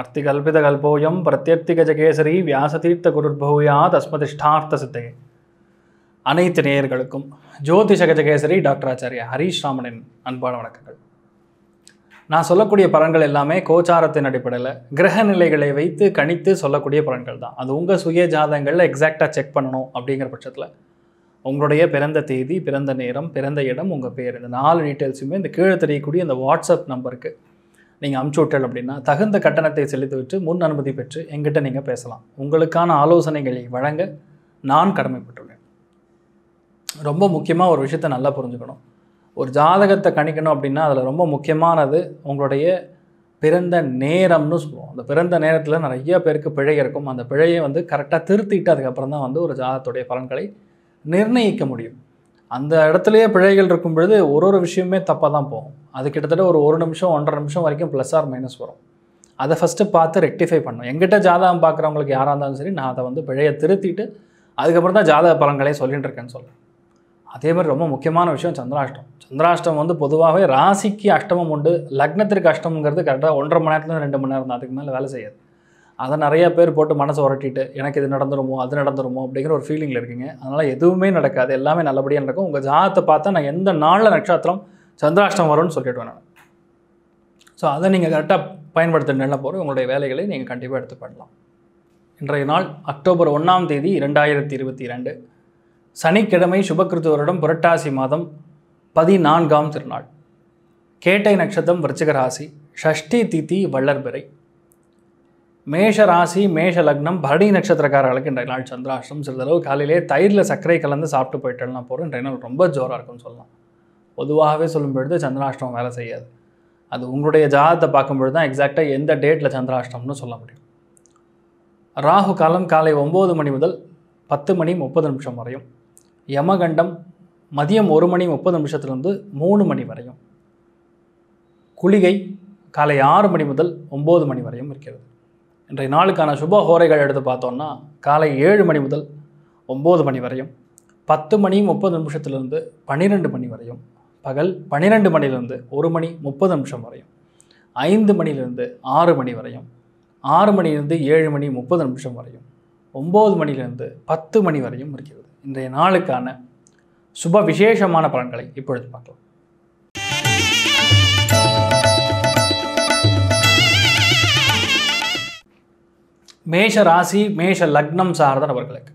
அர்த்திகல்பிதகல்போயம் பிரத்யர்த்திகஜகேசரி வியாசதீர்த்த குருர்பூயா தஸ்மதிஷ்டார்த்த சித்தகே அனைத்து நேயர்களுக்கும் ஜோதிஷ கஜகேசரி டாக்டர் ஆச்சாரிய ஹரீஷ் ராமனின் அன்பான வணக்கங்கள் நான் சொல்லக்கூடிய பலன்கள் எல்லாமே கோச்சாரத்தின் அடிப்படையில் கிரக நிலைகளை வைத்து கணித்து சொல்லக்கூடிய பலன்கள் தான் அது உங்கள் சுய ஜாதகங்களில் எக்ஸாக்டாக செக் பண்ணணும் அப்படிங்கிற பட்சத்தில் உங்களுடைய பிறந்த தேதி பிறந்த நேரம் பிறந்த இடம் உங்கள் பேர் இந்த நாலு டீட்டெயில்ஸுமே இந்த கீழே தெரியக்கூடிய இந்த வாட்ஸ்அப் நம்பருக்கு நீங்கள் அமுச்சு விட்டல் அப்படின்னா தகுந்த கட்டணத்தை செலுத்திவிட்டு முன் அனுமதி பெற்று எங்கிட்ட நீங்கள் பேசலாம் உங்களுக்கான ஆலோசனைகளை வழங்க நான் கடமைப்பட்டுள்ளேன் ரொம்ப முக்கியமாக ஒரு விஷயத்தை நல்லா புரிஞ்சுக்கணும் ஒரு ஜாதகத்தை கணிக்கணும் அப்படின்னா அதில் ரொம்ப முக்கியமானது உங்களுடைய பிறந்த நேரம்னு சொல்லுவோம் அந்த பிறந்த நேரத்தில் நிறைய பேருக்கு பிழை இருக்கும் அந்த பிழையை வந்து கரெக்டாக திருத்திட்டு அதுக்கப்புறம் தான் வந்து ஒரு ஜாதகத்துடைய பலன்களை நிர்ணயிக்க முடியும் அந்த இடத்துலையே பிழைகள் இருக்கும் பொழுது ஒரு ஒரு விஷயமே தப்பாக தான் போகும் அது கிட்டத்தட்ட ஒரு ஒரு நிமிஷம் ஒன்றரை நிமிஷம் வரைக்கும் ப்ளஸ் ஆர் மைனஸ் வரும் அதை ஃபஸ்ட்டு பார்த்து ரெக்டிஃபை பண்ணும் எங்கிட்ட ஜாதகம் பார்க்குறவங்களுக்கு யாராக இருந்தாலும் சரி நான் அதை வந்து பிழையை திருத்திட்டு அதுக்கப்புறம் தான் ஜாதக பலன்களை சொல்லிகிட்டு இருக்கேன்னு சொல்கிறேன் அதே மாதிரி ரொம்ப முக்கியமான விஷயம் சந்திராஷ்டம் சந்திராஷ்டம் வந்து பொதுவாகவே ராசிக்கு அஷ்டமம் உண்டு லக்னத்திற்கு அஷ்டமங்கிறது கரெக்டாக ஒன்றரை மணி நேரத்துலேருந்து ரெண்டு மணி நேரம் தான் அதுக்கு மேலே வேலை செய்யாது அதை நிறைய பேர் போட்டு மனசை உரட்டிட்டு எனக்கு இது நடந்துருமோ அது நடந்துருமோ அப்படிங்கிற ஒரு ஃபீலிங்கில் இருக்கீங்க அதனால் எதுவுமே நடக்காது எல்லாமே நல்லபடியாக நடக்கும் உங்கள் ஜாதத்தை பார்த்தா நான் எந்த நாளில் நட்சத்திரம் சந்திராஷ்டம் வரும்னு சொல்லிடுவேன் நான் ஸோ அதை நீங்கள் கரெக்டாக பயன்படுத்தினா போகிற உங்களுடைய வேலைகளை நீங்கள் கண்டிப்பாக எடுத்து பண்ணலாம் இன்றைய நாள் அக்டோபர் ஒன்றாம் தேதி இரண்டாயிரத்தி இருபத்தி இரண்டு சனிக்கிழமை சுபகிருத்து வருடம் புரட்டாசி மாதம் பதினான்காம் திருநாள் கேட்டை நட்சத்திரம் விருச்சிகராசி ஷஷ்டி திதி வள்ளர்பிறை மேஷ ராசி மேஷ லக்னம் பரணி நட்சத்திரக்காரர்களுக்கு இன்றைய நாள் சந்திராஷ்டம் சிறிதளவு காலையிலே தயிரில் சர்க்கரை கலந்து சாப்பிட்டு போயிட்டேன்னா போகிறோம் இன்றைய நாள் ரொம்ப ஜோராக இருக்கும்னு சொல்லலாம் பொதுவாகவே சொல்லும் பொழுது வேலை செய்யாது அது உங்களுடைய ஜாதத்தை பார்க்கும்பொழுது தான் எக்ஸாக்டாக எந்த டேட்டில் சந்திராஷ்டம்னு சொல்ல முடியும் ராகு காலம் காலை ஒம்பது மணி முதல் பத்து மணி முப்பது நிமிஷம் வரையும் யமகண்டம் மதியம் ஒரு மணி முப்பது நிமிஷத்துலேருந்து மூணு மணி வரையும் குளிகை காலை ஆறு மணி முதல் ஒம்பது மணி வரையும் இருக்கிறது இன்றைய நாளுக்கான சுப ஹோரைகள் எடுத்து பார்த்தோம்னா காலை ஏழு மணி முதல் ஒம்பது மணி வரையும் பத்து மணி முப்பது நிமிஷத்துலேருந்து பன்னிரெண்டு மணி வரையும் பகல் பன்னிரெண்டு மணிலேருந்து ஒரு மணி முப்பது நிமிஷம் வரையும் ஐந்து மணிலேருந்து ஆறு மணி வரையும் ஆறு மணிலேருந்து ஏழு மணி முப்பது நிமிஷம் வரையும் ஒம்பது மணிலேருந்து பத்து மணி வரையும் இருக்கிறது இன்றைய நாளுக்கான சுப விசேஷமான பலன்களை இப்பொழுது பார்க்கலாம் மேஷ ராசி மேஷ லக்னம் சார்ந்த நபர்களுக்கு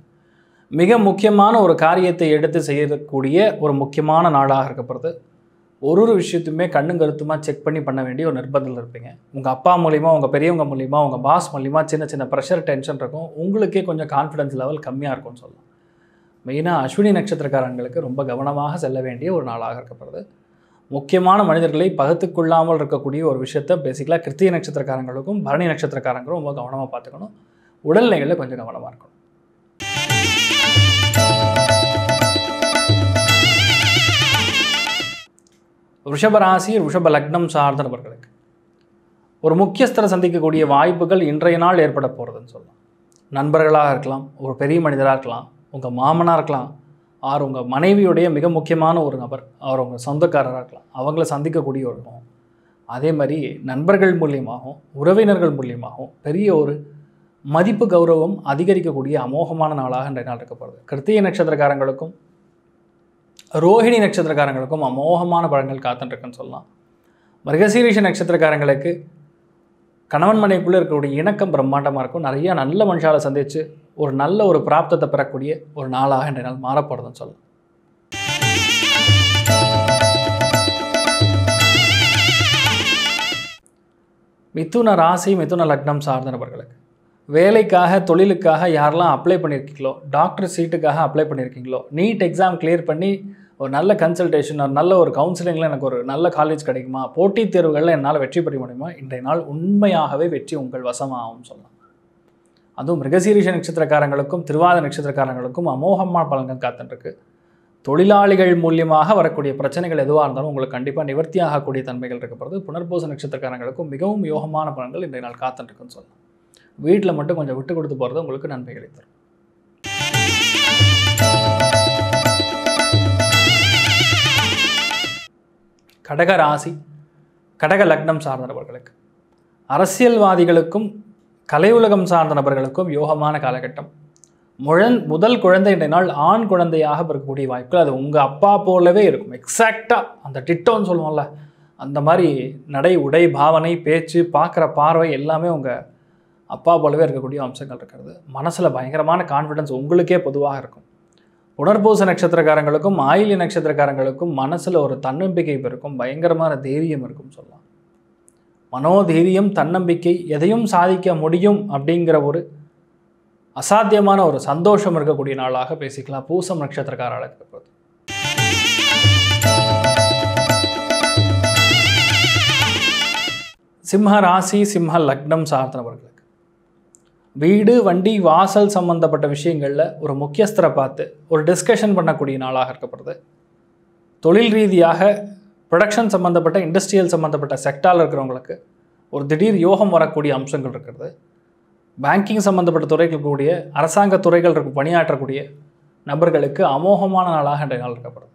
மிக முக்கியமான ஒரு காரியத்தை எடுத்து செய்யக்கூடிய ஒரு முக்கியமான நாடாக இருக்கப்படுறது ஒரு ஒரு விஷயத்தையுமே கண்ணும் கருத்துமாக செக் பண்ணி பண்ண வேண்டிய ஒரு நிர்பந்தத்தில் இருப்பீங்க உங்கள் அப்பா மூலிமா உங்கள் பெரியவங்க மூலிமா உங்கள் பாஸ் மூலிமா சின்ன சின்ன ப்ரெஷர் டென்ஷன் இருக்கும் உங்களுக்கே கொஞ்சம் கான்ஃபிடன்ஸ் லெவல் கம்மியாக இருக்கும்னு சொல்லலாம் மெயினாக அஸ்வினி நட்சத்திரக்காரங்களுக்கு ரொம்ப கவனமாக செல்ல வேண்டிய ஒரு நாளாக இருக்கப்படுது முக்கியமான மனிதர்களை பகத்துக்குள்ளாமல் இருக்கக்கூடிய ஒரு விஷயத்த பேசிக்கலாக கிருத்திய நட்சத்திரக்காரங்களுக்கும் பரணி நட்சத்திரக்காரங்களும் ரொம்ப கவனமாக பார்த்துக்கணும் உடல்நிலைகளில் கொஞ்சம் கவனமாக இருக்கணும் ரிஷபராசி ரிஷப லக்னம் சார்ந்த நபர்களுக்கு ஒரு முக்கியஸ்தரை சந்திக்கக்கூடிய வாய்ப்புகள் இன்றைய நாள் ஏற்பட போகிறதுன்னு சொல்லலாம் நண்பர்களாக இருக்கலாம் ஒரு பெரிய மனிதராக இருக்கலாம் உங்கள் மாமனாக இருக்கலாம் ஆர் உங்கள் மனைவியுடைய மிக முக்கியமான ஒரு நபர் அவர் உங்கள் சொந்தக்காரராக இருக்கலாம் அவங்கள சந்திக்கக்கூடிய ஒரு அதே மாதிரி நண்பர்கள் மூலியமாகவும் உறவினர்கள் மூலியமாகவும் பெரிய ஒரு மதிப்பு கௌரவம் அதிகரிக்கக்கூடிய அமோகமான நாளாக இன்றைய நாள் இருக்கப்படுது கிருத்திய நட்சத்திரக்காரங்களுக்கும் ரோஹிணி நட்சத்திரக்காரங்களுக்கும் அமோகமான பழங்கள் காத்துட்டுருக்குன்னு சொல்லலாம் மிருகசீரிஷ நட்சத்திரக்காரங்களுக்கு கணவன் மனைக்குள்ளே இருக்கக்கூடிய இணக்கம் பிரம்மாண்டமாக இருக்கும் நிறையா நல்ல மனுஷாவை சந்தித்து ஒரு நல்ல ஒரு பிராப்தத்தை பெறக்கூடிய ஒரு நாளாக இன்றைய நாள் மாறப்படுதுன்னு சொல்லலாம் மிதுன ராசி மிதுன லக்னம் சார்ந்த நபர்களுக்கு வேலைக்காக தொழிலுக்காக யாரெல்லாம் அப்ளை பண்ணியிருக்கீங்களோ டாக்டர் சீட்டுக்காக அப்ளை பண்ணியிருக்கீங்களோ நீட் எக்ஸாம் கிளியர் பண்ணி ஒரு நல்ல கன்சல்டேஷன் ஒரு நல்ல ஒரு கவுன்சிலிங்கில் எனக்கு ஒரு நல்ல காலேஜ் கிடைக்குமா போட்டித் தேர்வுகளில் என்னால் வெற்றி பெற முடியுமா இன்றைய நாள் உண்மையாகவே வெற்றி உங்கள் வசமாகும் சொல்லலாம் அதுவும் மிருகசீரிஷ நட்சத்திரக்காரங்களுக்கும் திருவாத நட்சத்திரக்காரங்களுக்கும் அமோகமான பலன்கள் காத்துட்டுருக்கு தொழிலாளிகள் மூலியமாக வரக்கூடிய பிரச்சனைகள் எதுவாக இருந்தாலும் உங்களுக்கு கண்டிப்பாக நிவர்த்தி ஆகக்கூடிய தன்மைகள் இருக்கப்படுறது புனர்பூச நட்சத்திரக்காரங்களுக்கும் மிகவும் யோகமான பலன்கள் இன்றைய நாள் காத்துட்டுருக்குன்னு சொல்லலாம் வீட்டில் மட்டும் கொஞ்சம் விட்டு கொடுத்து போகிறது உங்களுக்கு நன்மை தரும் கடக ராசி கடக லக்னம் சார்ந்தவர்களுக்கு அரசியல்வாதிகளுக்கும் கலை உலகம் சார்ந்த நபர்களுக்கும் யோகமான காலகட்டம் முழன் முதல் குழந்தை நாள் ஆண் குழந்தையாக பிறக்கக்கூடிய வாய்ப்புகள் அது உங்கள் அப்பா போலவே இருக்கும் எக்ஸாக்டாக அந்த டிட்டோன்னு சொல்லுவோம்ல அந்த மாதிரி நடை உடை பாவனை பேச்சு பார்க்குற பார்வை எல்லாமே உங்கள் அப்பா போலவே இருக்கக்கூடிய அம்சங்கள் இருக்கிறது மனசில் பயங்கரமான கான்ஃபிடன்ஸ் உங்களுக்கே பொதுவாக இருக்கும் உடற்பூச நட்சத்திரக்காரங்களுக்கும் ஆயிலி நட்சத்திரக்காரங்களுக்கும் மனசில் ஒரு தன்னம்பிக்கை இருக்கும் பயங்கரமான தைரியம் இருக்கும் சொல்லலாம் மனோதைரியம் தன்னம்பிக்கை எதையும் சாதிக்க முடியும் அப்படிங்கிற ஒரு அசாத்தியமான ஒரு சந்தோஷம் இருக்கக்கூடிய நாளாக பேசிக்கலாம் பூசம் நட்சத்திரக்காரால் போது சிம்ம ராசி சிம்ம லக்னம் சார்ந்தவர்களுக்கு வீடு வண்டி வாசல் சம்மந்தப்பட்ட விஷயங்களில் ஒரு முக்கியஸ்தரை பார்த்து ஒரு டிஸ்கஷன் பண்ணக்கூடிய நாளாக இருக்கப்படுது தொழில் ரீதியாக ப்ரொடக்ஷன் சம்மந்தப்பட்ட இண்டஸ்ட்ரியல் சம்மந்தப்பட்ட செக்டாரில் இருக்கிறவங்களுக்கு ஒரு திடீர் யோகம் வரக்கூடிய அம்சங்கள் இருக்கிறது பேங்கிங் சம்மந்தப்பட்ட துறைகள் கூடிய அரசாங்க துறைகள் இருக்கும் பணியாற்றக்கூடிய நபர்களுக்கு அமோகமான நாளாக இன்றைய நாள் இருக்கப்படுது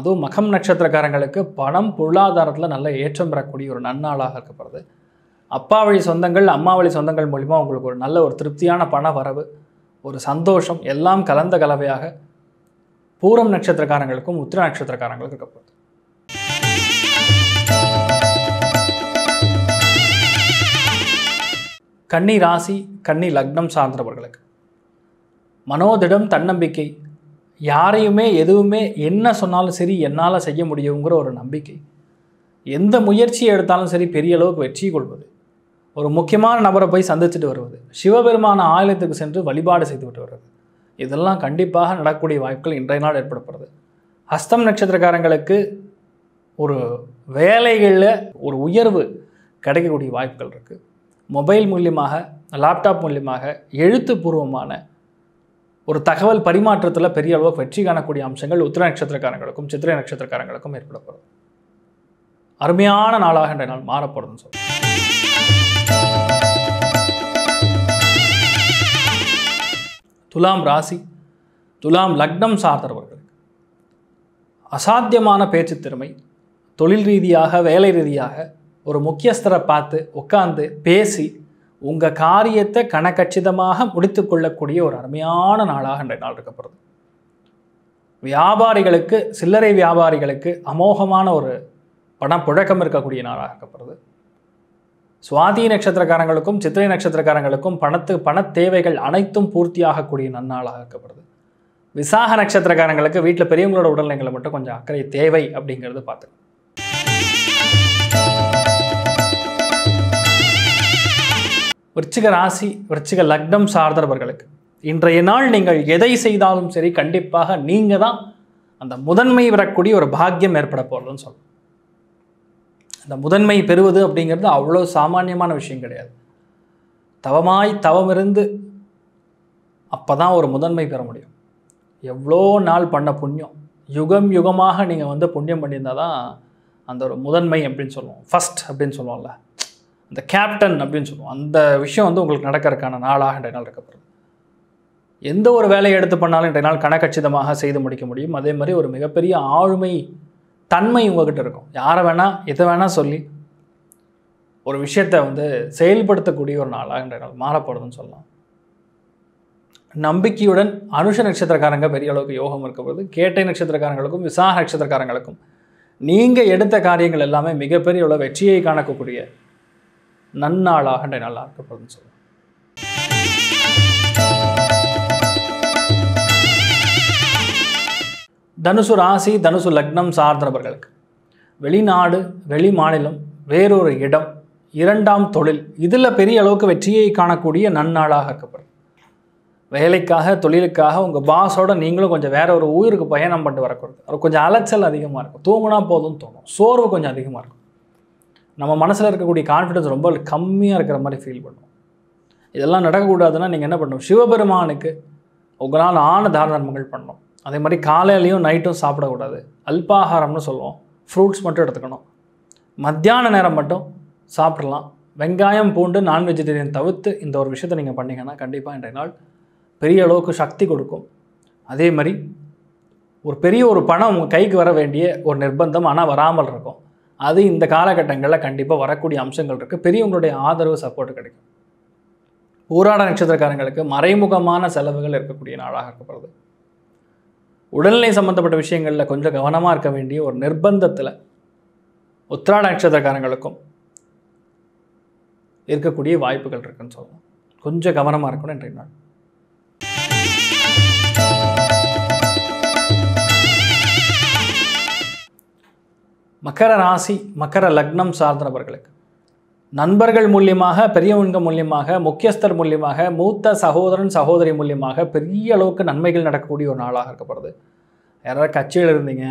அதுவும் மகம் நட்சத்திரக்காரங்களுக்கு பணம் பொருளாதாரத்தில் நல்ல ஏற்றம் பெறக்கூடிய ஒரு நன்னாளாக இருக்கப்படுது அப்பா வழி சொந்தங்கள் அம்மா வழி சொந்தங்கள் மூலிமா உங்களுக்கு ஒரு நல்ல ஒரு திருப்தியான பண வரவு ஒரு சந்தோஷம் எல்லாம் கலந்த கலவையாக பூரம் நட்சத்திரக்காரங்களுக்கும் உத்திர நட்சத்திரக்காரங்களுக்கும் இருக்கப்படுது கன்னி ராசி கன்னி லக்னம் சார்ந்தவர்களுக்கு மனோதிடம் தன்னம்பிக்கை யாரையுமே எதுவுமே என்ன சொன்னாலும் சரி என்னால் செய்ய முடியுங்கிற ஒரு நம்பிக்கை எந்த முயற்சியை எடுத்தாலும் சரி பெரிய அளவுக்கு வெற்றி கொள்வது ஒரு முக்கியமான நபரை போய் சந்திச்சுட்டு வருவது சிவபெருமான ஆலயத்துக்கு சென்று வழிபாடு செய்துவிட்டு வருவது இதெல்லாம் கண்டிப்பாக நடக்கக்கூடிய வாய்ப்புகள் இன்றைய நாள் ஏற்படப்படுறது ஹஸ்தம் நட்சத்திரக்காரங்களுக்கு ஒரு வேலைகளில் ஒரு உயர்வு கிடைக்கக்கூடிய வாய்ப்புகள் இருக்குது மொபைல் மூலியமாக லேப்டாப் மூலியமாக எழுத்துப்பூர்வமான ஒரு தகவல் பரிமாற்றத்தில் பெரிய அளவு வெற்றி காணக்கூடிய அம்சங்கள் உத்திர நட்சத்திரக்காரங்களுக்கும் சித்திரை நட்சத்திரக்காரங்களுக்கும் ஏற்படப்படும் அருமையான நாளாக இன்றைய நாள் மாறப்படுதுன்னு சொல்லி துலாம் ராசி துலாம் லக்னம் சார்ந்தவர்களுக்கு அசாத்தியமான பேச்சு திறமை தொழில் ரீதியாக வேலை ரீதியாக ஒரு முக்கியஸ்தரை பார்த்து உட்காந்து பேசி உங்கள் காரியத்தை கணக்கச்சிதமாக முடித்து கொள்ளக்கூடிய ஒரு அருமையான நாளாக இன்றைய நாள் இருக்கப்படுது வியாபாரிகளுக்கு சில்லறை வியாபாரிகளுக்கு அமோகமான ஒரு பணப்புழக்கம் இருக்கக்கூடிய நாளாக இருக்கப்படுது சுவாதி நட்சத்திரக்காரங்களுக்கும் சித்திரை நட்சத்திரக்காரங்களுக்கும் பணத்து பண தேவைகள் அனைத்தும் பூர்த்தியாகக்கூடிய நன்னாளாக இருக்கப்படுது விசாக நட்சத்திரக்காரங்களுக்கு வீட்டில் பெரியவங்களோட உடல்நிலைகளை மட்டும் கொஞ்சம் அக்கறை தேவை அப்படிங்கிறது பார்த்துக்கணும் விருச்சிக ராசி விருச்சிக லக்னம் சார்ந்தவர்களுக்கு இன்றைய நாள் நீங்கள் எதை செய்தாலும் சரி கண்டிப்பாக நீங்கள் தான் அந்த முதன்மை வரக்கூடிய ஒரு பாக்கியம் ஏற்பட போகிறதுன்னு சொல்லணும் அந்த முதன்மை பெறுவது அப்படிங்கிறது அவ்வளோ சாமானியமான விஷயம் கிடையாது தவமாய் தவம் இருந்து அப்போ தான் ஒரு முதன்மை பெற முடியும் எவ்வளோ நாள் பண்ண புண்ணியம் யுகம் யுகமாக நீங்கள் வந்து புண்ணியம் பண்ணியிருந்தால் தான் அந்த ஒரு முதன்மை அப்படின்னு சொல்லுவோம் ஃபஸ்ட் அப்படின்னு சொல்லுவோம்ல அந்த கேப்டன் அப்படின்னு சொல்லுவோம் அந்த விஷயம் வந்து உங்களுக்கு நடக்கிறதுக்கான நாளாக இன்றைய நாள் இருக்கப்படுது எந்த ஒரு வேலையை எடுத்து பண்ணாலும் இன்றைய நாள் கணக்கச்சிதமாக செய்து முடிக்க முடியும் அதே மாதிரி ஒரு மிகப்பெரிய ஆளுமை தன்மை உங்ககிட்ட இருக்கும் யாரை வேணால் எதை வேணால் சொல்லி ஒரு விஷயத்தை வந்து செயல்படுத்தக்கூடிய ஒரு நாளாக இன்றைய நாள் மாறப்படுதுன்னு சொல்லலாம் நம்பிக்கையுடன் அனுஷ நட்சத்திரக்காரங்க பெரிய அளவுக்கு யோகம் இருக்கப்படுது கேட்டை நட்சத்திரக்காரங்களுக்கும் விசாக நட்சத்திரக்காரங்களுக்கும் நீங்கள் எடுத்த காரியங்கள் எல்லாமே மிகப்பெரிய அளவு வெற்றியை காணக்கூடிய நன்னாளாக நல்லா இருக்கப்படுதுன்னு சொல்லுவோம் தனுசு ராசி தனுசு லக்னம் சார்ந்த நபர்களுக்கு வெளிநாடு வெளி மாநிலம் வேறொரு இடம் இரண்டாம் தொழில் இதில் பெரிய அளவுக்கு வெற்றியை காணக்கூடிய நன்னாளாக இருக்கப்படும் வேலைக்காக தொழிலுக்காக உங்கள் பாஸோட நீங்களும் கொஞ்சம் வேற ஒரு ஊருக்கு பயணம் பண்ணிட்டு வரக்கூடாது கொஞ்சம் அலைச்சல் அதிகமாக இருக்கும் தூங்கினா போதும் தோணும் சோர்வு கொஞ்சம் அதிகமாக இருக்கும் நம்ம மனசில் இருக்கக்கூடிய கான்ஃபிடன்ஸ் ரொம்ப கம்மியாக இருக்கிற மாதிரி ஃபீல் பண்ணும் இதெல்லாம் நடக்கக்கூடாதுன்னா நீங்கள் என்ன பண்ணணும் சிவபெருமானுக்கு உங்களால் ஆன தான தர்மங்கள் பண்ணணும் அதே மாதிரி காலையிலையும் நைட்டும் சாப்பிடக்கூடாது அல்பாகாரம்னு சொல்லுவோம் ஃப்ரூட்ஸ் மட்டும் எடுத்துக்கணும் மத்தியான நேரம் மட்டும் சாப்பிடலாம் வெங்காயம் பூண்டு நான் வெஜிடேரியன் தவிர்த்து இந்த ஒரு விஷயத்தை நீங்கள் பண்ணிங்கன்னா கண்டிப்பாக இன்றைய நாள் பெரிய அளவுக்கு சக்தி கொடுக்கும் அதே மாதிரி ஒரு பெரிய ஒரு பணம் உங்கள் கைக்கு வர வேண்டிய ஒரு நிர்பந்தம் ஆனால் வராமல் இருக்கும் அது இந்த காலகட்டங்களில் கண்டிப்பாக வரக்கூடிய அம்சங்கள் இருக்குது பெரியவங்களுடைய ஆதரவு சப்போர்ட் கிடைக்கும் ஊராட நட்சத்திரக்காரங்களுக்கு மறைமுகமான செலவுகள் இருக்கக்கூடிய நாளாக இருக்கப்படுது உடல்நிலை சம்மந்தப்பட்ட விஷயங்களில் கொஞ்சம் கவனமாக இருக்க வேண்டிய ஒரு நிர்பந்தத்தில் உத்திராட நட்சத்திரக்காரங்களுக்கும் இருக்கக்கூடிய வாய்ப்புகள் இருக்குன்னு சொல்லலாம் கொஞ்சம் கவனமாக இருக்கணும் இன்றைய நாள் மக்கர ராசி மக்கர லக்னம் சார்ந்த நபர்களுக்கு நண்பர்கள் மூலியமாக பெரியவங்க மூலியமாக முக்கியஸ்தர் மூலியமாக மூத்த சகோதரன் சகோதரி மூலியமாக பெரிய அளவுக்கு நன்மைகள் நடக்கக்கூடிய ஒரு நாளாக இருக்கப்படுது யாராவது கட்சியில் இருந்தீங்க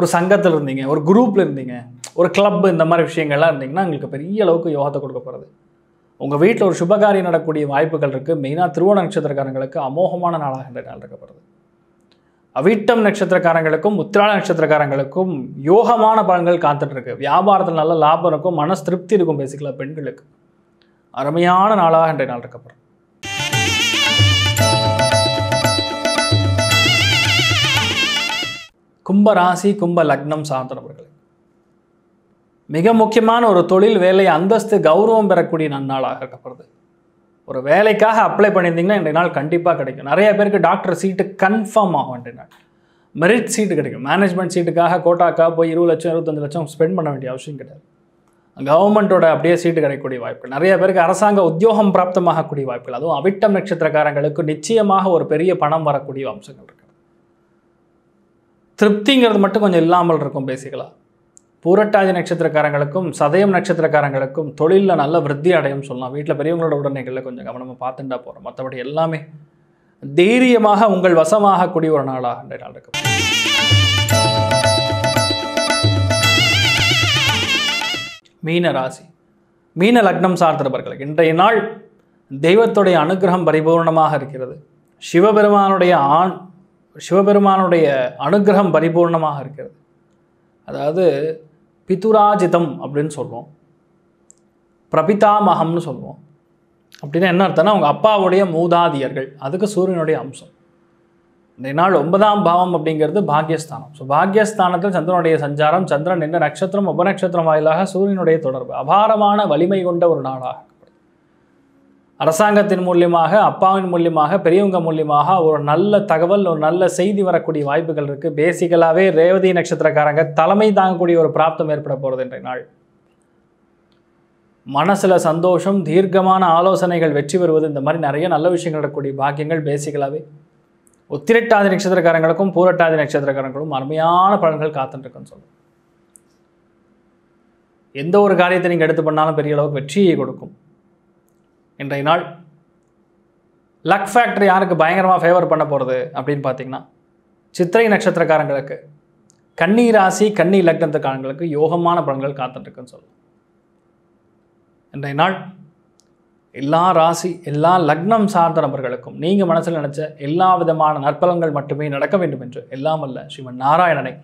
ஒரு சங்கத்தில் இருந்தீங்க ஒரு குரூப்பில் இருந்தீங்க ஒரு கிளப் இந்த மாதிரி விஷயங்கள்லாம் இருந்தீங்கன்னா உங்களுக்கு பெரிய அளவுக்கு யோகத்தை கொடுக்க போகிறது உங்கள் வீட்டில் ஒரு சுபகாரியம் நடக்கக்கூடிய வாய்ப்புகள் இருக்குது மெயினாக திருவோண நட்சத்திரக்காரங்களுக்கு அமோகமான நாளாக இந்த நாள் இருக்கப்படுது அவிட்டம் நட்சத்திரக்காரங்களுக்கும் உத்திராட நட்சத்திரக்காரங்களுக்கும் யோகமான பலன்கள் காத்துட்ருக்கு வியாபாரத்தில் நல்ல லாபம் இருக்கும் மனசு திருப்தி இருக்கும் பேசிக்கலாம் பெண்களுக்கு அருமையான நாளாக இன்றைய நாள் இருக்கப்படுறோம் கும்ப ராசி கும்ப லக்னம் சார்ந்த மிக முக்கியமான ஒரு தொழில் வேலை அந்தஸ்து கௌரவம் பெறக்கூடிய நன்னாளாக இருக்கப்படுது ஒரு வேலைக்காக அப்ளை பண்ணியிருந்தீங்கன்னா இன்றைய நாள் கண்டிப்பாக கிடைக்கும் நிறைய பேருக்கு டாக்டர் சீட்டு கன்ஃபார்ம் ஆகும் இன்றைய நாள் மெரிட் சீட்டு கிடைக்கும் மேனேஜ்மெண்ட் சீட்டுக்காக கோட்டாக்காக போய் இருபது லட்சம் இருபத்தஞ்சு லட்சம் ஸ்பெண்ட் பண்ண வேண்டிய அவசியம் கிடையாது கவர்மெண்ட்டோட அப்படியே சீட்டு கிடைக்கக்கூடிய வாய்ப்புகள் நிறைய பேருக்கு அரசாங்க உத்தியோகம் பிராப்தமாகக்கூடிய வாய்ப்புகள் அதுவும் அவிட்டம் நட்சத்திரக்காரங்களுக்கு நிச்சயமாக ஒரு பெரிய பணம் வரக்கூடிய அம்சங்கள் இருக்குது திருப்திங்கிறது மட்டும் கொஞ்சம் இல்லாமல் இருக்கும் பேசிக்கலாம் பூரட்டாதி நட்சத்திரக்காரங்களுக்கும் சதயம் நட்சத்திரக்காரங்களுக்கும் தொழிலில் நல்ல விருத்தி அடையும் சொல்லலாம் வீட்டில் பெரியவங்களோட உடனடிகளில் கொஞ்சம் கவனமாக பார்த்துட்டா போகிறோம் மற்றபடி எல்லாமே தைரியமாக உங்கள் வசமாக கூடிய ஒரு நாளாக நாள் இருக்கும் மீன ராசி மீன லக்னம் சார்ந்திருப்பவர்களுக்கு இன்றைய நாள் தெய்வத்துடைய அனுகிரகம் பரிபூர்ணமாக இருக்கிறது சிவபெருமானுடைய ஆண் சிவபெருமானுடைய அனுகிரகம் பரிபூர்ணமாக இருக்கிறது அதாவது பித்துராஜிதம் அப்படின்னு சொல்லுவோம் பிரபிதாமகம்னு சொல்லுவோம் அப்படின்னா என்ன அர்த்தம்னா அவங்க அப்பாவுடைய மூதாதியர்கள் அதுக்கு சூரியனுடைய அம்சம் இந்த நாள் ஒன்பதாம் பாவம் அப்படிங்கிறது பாக்யஸ்தானம் ஸோ பாக்யஸ்தானத்தில் சந்திரனுடைய சஞ்சாரம் சந்திரன் என்ன நட்சத்திரம் உபநட்சத்திரம் வாயிலாக சூரியனுடைய தொடர்பு அபாரமான வலிமை கொண்ட ஒரு நாளாக அரசாங்கத்தின் மூலியமாக அப்பாவின் மூலியமாக பெரியவங்க மூலியமாக ஒரு நல்ல தகவல் ஒரு நல்ல செய்தி வரக்கூடிய வாய்ப்புகள் இருக்குது பேசிக்கலாகவே ரேவதி நட்சத்திரக்காரங்க தலைமை தாங்கக்கூடிய ஒரு பிராப்தம் ஏற்பட போகிறது இன்றைய நாள் மனசில் சந்தோஷம் தீர்க்கமான ஆலோசனைகள் வெற்றி பெறுவது இந்த மாதிரி நிறைய நல்ல விஷயங்கள் இருக்கக்கூடிய பாக்கியங்கள் பேசிக்கலாகவே ஒத்திரட்டாதி நட்சத்திரக்காரங்களுக்கும் பூரட்டாதி நட்சத்திரக்காரங்களுக்கும் அருமையான பலன்கள் காத்துட்டுருக்குன்னு சொல்லுவோம் எந்த ஒரு காரியத்தை நீங்கள் எடுத்து பண்ணாலும் பெரிய அளவுக்கு வெற்றியை கொடுக்கும் இன்றைய நாள் லக் ஃபேக்டர் யாருக்கு பயங்கரமாக ஃபேவர் பண்ண போகிறது அப்படின்னு பார்த்தீங்கன்னா சித்திரை நட்சத்திரக்காரங்களுக்கு கன்னி ராசி கன்னி லக்னத்துக்காரங்களுக்கு யோகமான பலன்கள் காத்துட்ருக்குன்னு சொல்லலாம் இன்றைய நாள் எல்லா ராசி எல்லா லக்னம் சார்ந்த நபர்களுக்கும் நீங்கள் மனசில் நினச்ச எல்லா விதமான நற்பலங்கள் மட்டுமே நடக்க வேண்டும் என்று எல்லாம் அல்ல ஸ்ரீமன் நாராயணனை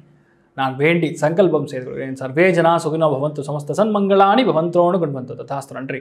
நான் வேண்டி சங்கல்பம் செய்து கொள்கிறேன் சர்வேஜனா சுகினோ பவந்து சமஸ்த மங்களானி பவந்தோனு குண்வந்தோ ததாஸ்து நன்றி